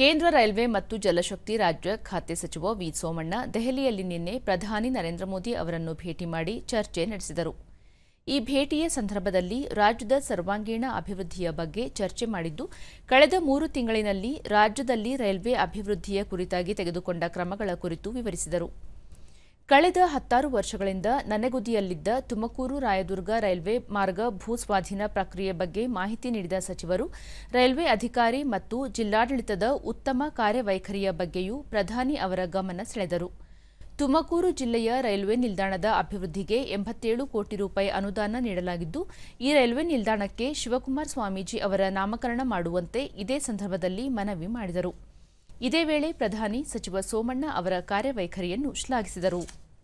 ಕೇಂದ್ರ ರೈಲ್ವೆ ಮತ್ತು ಜಲಶಕ್ತಿ ರಾಜ್ಯ ಖಾತೆ ಸಚಿವ ವಿ ಸೋಮಣ್ಣ ದೆಹಲಿಯಲ್ಲಿ ನಿನ್ನೆ ಪ್ರಧಾನಿ ನರೇಂದ್ರ ಮೋದಿ ಅವರನ್ನು ಭೇಟಿ ಮಾಡಿ ಚರ್ಚೆ ನಡೆಸಿದರು ಈ ಭೇಟಿಯ ಸಂದರ್ಭದಲ್ಲಿ ರಾಜ್ಯದ ಸರ್ವಾಂಗೀಣ ಅಭಿವೃದ್ಧಿಯ ಬಗ್ಗೆ ಚರ್ಚೆ ಮಾಡಿದ್ದು ಕಳೆದ ಮೂರು ತಿಂಗಳಿನಲ್ಲಿ ರಾಜ್ಯದಲ್ಲಿ ರೈಲ್ವೆ ಅಭಿವೃದ್ಧಿಯ ಕುರಿತಾಗಿ ತೆಗೆದುಕೊಂಡ ಕ್ರಮಗಳ ಕುರಿತು ವಿವರಿಸಿದರು ಕಳೆದ ಹತ್ತಾರು ವರ್ಷಗಳಿಂದ ನನೆಗುದಿಯಲ್ಲಿದ್ದ ತುಮಕೂರು ರಾಯದುರ್ಗ ರೈಲ್ವೆ ಮಾರ್ಗ ಭೂಸ್ವಾಧೀನ ಪ್ರಕ್ರಿಯೆ ಬಗ್ಗೆ ಮಾಹಿತಿ ನೀಡಿದ ಸಚಿವರು ರೈಲ್ವೆ ಅಧಿಕಾರಿ ಮತ್ತು ಜಿಲ್ಲಾಡಳಿತದ ಉತ್ತಮ ಕಾರ್ಯವೈಖರಿಯ ಬಗ್ಗೆಯೂ ಪ್ರಧಾನಿ ಅವರ ಗಮನ ಸೆಳೆದರು ತುಮಕೂರು ಜಿಲ್ಲೆಯ ರೈಲ್ವೆ ನಿಲ್ದಾಣದ ಅಭಿವೃದ್ಧಿಗೆ ಎಂಬತ್ತೇಳು ಕೋಟಿ ರೂಪಾಯಿ ಅನುದಾನ ನೀಡಲಾಗಿದ್ದು ಈ ರೈಲ್ವೆ ನಿಲ್ದಾಣಕ್ಕೆ ಶಿವಕುಮಾರ್ ಸ್ವಾಮೀಜಿ ಅವರ ನಾಮಕರಣ ಮಾಡುವಂತೆ ಇದೇ ಸಂದರ್ಭದಲ್ಲಿ ಮನವಿ ಮಾಡಿದರು ಇದೇ ವೇಳೆ ಪ್ರಧಾನಿ ಸಚಿವ ಸೋಮಣ್ಣ ಅವರ ಕಾರ್ಯವೈಖರಿಯನ್ನು ಶ್ಲಾಘಿಸಿದರು